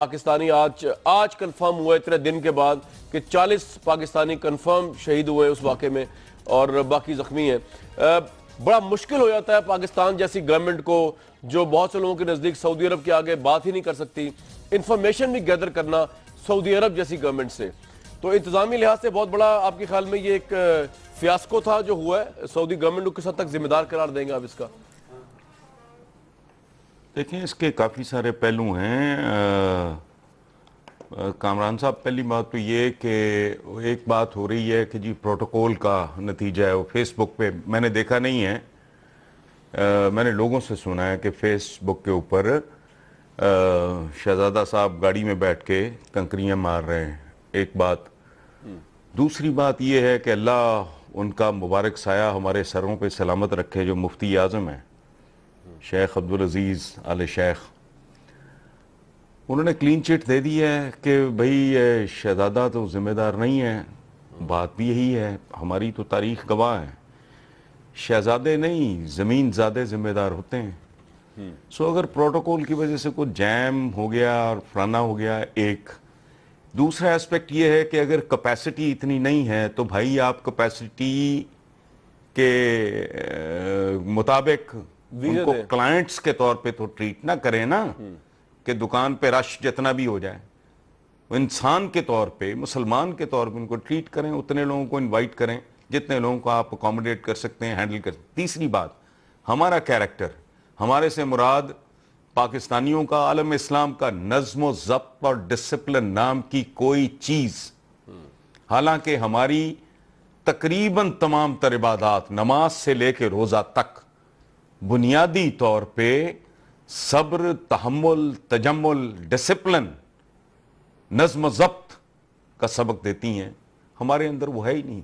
पाकिस्तानी आज आज कंफर्म हुआ इतने दिन के बाद कि 40 पाकिस्तानी कंफर्म शहीद हुए उस वाक़े में और बाकी ज़ख्मी हैं बड़ा मुश्किल हो जाता है पाकिस्तान जैसी गवर्नमेंट को जो बहुत से लोगों के नज़दीक सऊदी अरब के आगे बात ही नहीं कर सकती इंफॉर्मेशन भी गैदर करना सऊदी अरब जैसी गवर्नमेंट से तो इंतजामी लिहाज से बहुत बड़ा आपके ख्याल में ये एक फियासको था जो हुआ है सऊदी गवर्नमेंट को किस हद तक जिम्मेदार करार देंगे आप इसका देखें इसके काफ़ी सारे पहलू हैं कामरान साहब पहली बात तो ये कि एक बात हो रही है कि जी प्रोटोकॉल का नतीजा है वो फेसबुक पे मैंने देखा नहीं है आ, मैंने लोगों से सुना है कि फेसबुक के ऊपर शहजादा साहब गाड़ी में बैठ के कंकरियाँ मार रहे हैं एक बात दूसरी बात यह है कि अल्लाह उनका मुबारक साया हमारे सरों पे सलामत रखे जो मुफ्ती आज़म हैं शेख अब्दुल अजीज़ आल शेख उन्होंने क्लीन चिट दे दी है कि भाई शहजादा तो जिम्मेदार नहीं है बात भी यही है हमारी तो तारीख गवाह है शहजादे नहीं ज़मीन ज़्यादा जिम्मेदार होते हैं सो हम्म। अगर प्रोटोकॉल की वजह से कुछ जैम हो गया और फलाना हो गया एक दूसरा एस्पेक्ट ये है कि अगर कैपेसिटी इतनी नहीं है तो भाई आप कैपेसिटी के मुताबिक उनको क्लाइंट्स के तौर पे तो ट्रीट ना करें ना हम्म। कि दुकान पे रश जितना भी हो जाए इंसान के तौर पे मुसलमान के तौर पे उनको ट्रीट करें उतने लोगों को इनवाइट करें जितने लोगों को आप अकोमोडेट कर सकते हैं हैंडल कर तीसरी बात हमारा कैरेक्टर हमारे से मुराद पाकिस्तानियों का आलम इस्लाम का नज्म ज़ब्त और डिसिप्लिन नाम की कोई चीज़ हालांकि हमारी तकरीबन तमाम तरबादात नमाज से लेकर रोज़ा तक बुनियादी तौर पर सब्र तहमुल तजमुल डिसिप्लिन नज्म जब्त का सबक देती हैं हमारे अंदर वो है ही नहीं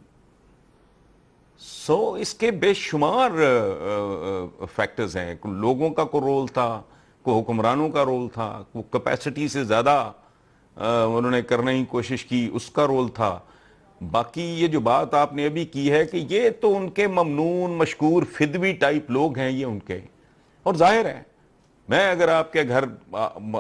सो so, इसके बेशुमार फैक्टर्स हैं लोगों का को रोल था को हुक्मरानों का रोल था को कैपेसिटी से ज़्यादा उन्होंने करने की कोशिश की उसका रोल था बाकी ये जो बात आपने अभी की है कि ये तो उनके ममनून मशकूर फिदवी टाइप लोग हैं ये उनके और जाहिर है मैं अगर आपके घर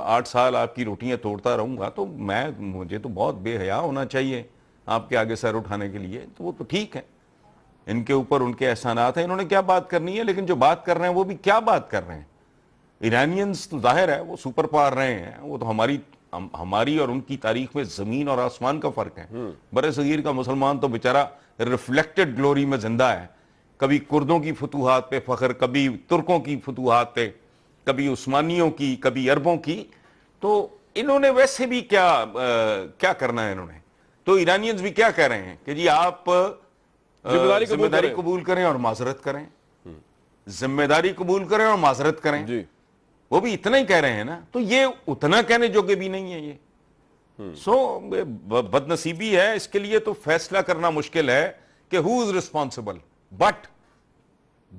आठ साल आपकी रोटियां तोड़ता रहूंगा तो मैं मुझे तो बहुत बेहया होना चाहिए आपके आगे सर उठाने के लिए तो वो तो ठीक है इनके ऊपर उनके एहसानात हैं इन्होंने क्या बात करनी है लेकिन जो बात कर रहे हैं वो भी क्या बात कर रहे हैं ईरानियंस तो जाहिर है वो सुपर पावर रहे हैं वो तो हमारी हम, हमारी और उनकी तारीख में ज़मीन और आसमान का फ़र्क है हम्म। बर सगीर का मुसलमान तो बेचारा रिफ्लेक्टेड ग्लोरी में ज़िंदा है कभी कुर्दों की फतूहत पे फ़ख्र कभी तुर्कों की फतूहत पे कभी उस्मानियों की कभी अरबों की तो इन्होंने वैसे भी क्या आ, क्या करना है इन्होंने तो ईरानियंस भी क्या कह रहे हैं कि जी आप जिम्मेदारी कबूल करें और माजरत करें हम्म। जिम्मेदारी कबूल करें और माजरत करें जी वो भी इतना ही कह रहे हैं ना तो ये उतना कहने जोगे भी नहीं है ये हम्म। सो so, बदनसीबी है इसके लिए तो फैसला करना मुश्किल है कि हु इज रिस्पॉन्सिबल बट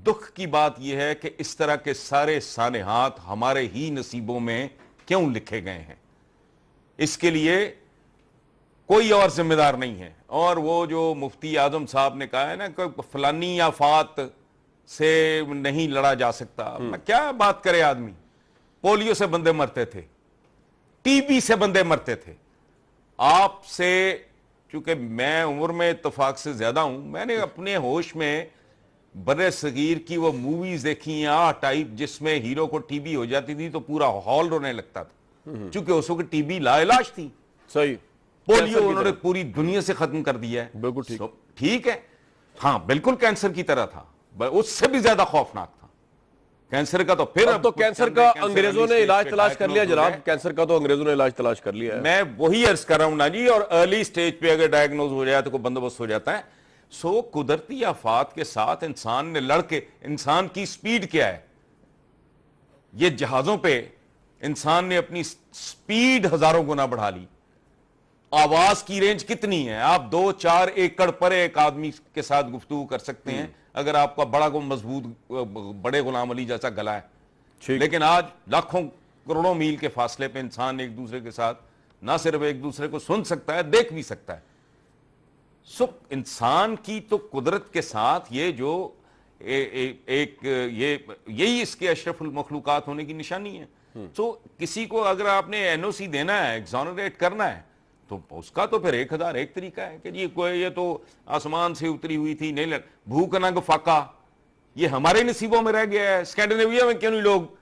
दुख की बात यह है कि इस तरह के सारे हाथ हमारे ही नसीबों में क्यों लिखे गए हैं इसके लिए कोई और जिम्मेदार नहीं है और वो जो मुफ्ती आजम साहब ने कहा है ना कि फलानी आफात से नहीं लड़ा जा सकता हम्म। क्या बात करे आदमी पोलियो से बंदे मरते थे टीबी से बंदे मरते थे आपसे चूंकि मैं उम्र में इतफाक से ज्यादा हूं मैंने अपने होश में बड़े सगीर की वो मूवीज देखी हैं आ टाइप जिसमें हीरो को टीबी हो जाती थी तो पूरा हॉल रोने लगता था क्योंकि हम्म। उस वक्त टीबी लाइलाज थी सही पोलियो उन्होंने पूरी दुनिया से खत्म कर दिया है बिल्कुल ठीक ठीक है हाँ बिल्कुल कैंसर की तरह था उससे भी ज्यादा खौफनाक था कैंसर का तो फिर अब तो कैंसर का अंग्रेजों ने इलाज तलाश कर लिया जनाब कैंसर का तो अंग्रेजों ने इलाज तलाश कर लिया मैं वही अर्ज कर रहा हूं ना जी और अर्ली स्टेज पे अगर डायग्नोज हो जाए तो बंदोबस्त हो जाता है सो कुदरती आफात के साथ इंसान ने लड़के इंसान की स्पीड क्या है ये जहाज़ों पे इंसान ने अपनी स्पीड हज़ारों गुना बढ़ा ली आवाज की रेंज कितनी है आप दो चार एकड़ पर एक आदमी के साथ गुफ्तु कर सकते हैं हम्म। अगर आपका बड़ा को मजबूत बड़े गुलाम अली जैसा गला है लेकिन आज लाखों करोड़ों मील के फासले पे इंसान एक दूसरे के साथ ना सिर्फ एक दूसरे को सुन सकता है देख भी सकता है सो इंसान की तो कुदरत के साथ ये जो ए, ए, एक ये यही इसके अशरफुल मखलूकत होने की निशानी है तो किसी को अगर आपने एनओसी देना है एग्जॉनरेट करना है तो उसका तो फिर एक हजार एक तरीका है कि जी कोई ये तो आसमान से उतरी हुई थी नहीं भूख नंग फाका ये हमारे नसीबों में रह गया है स्कैंडिनेविया में क्यों नहीं लोग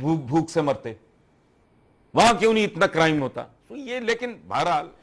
भूख भूख से मरते वहां क्यों नहीं इतना क्राइम होता तो ये लेकिन बहरहाल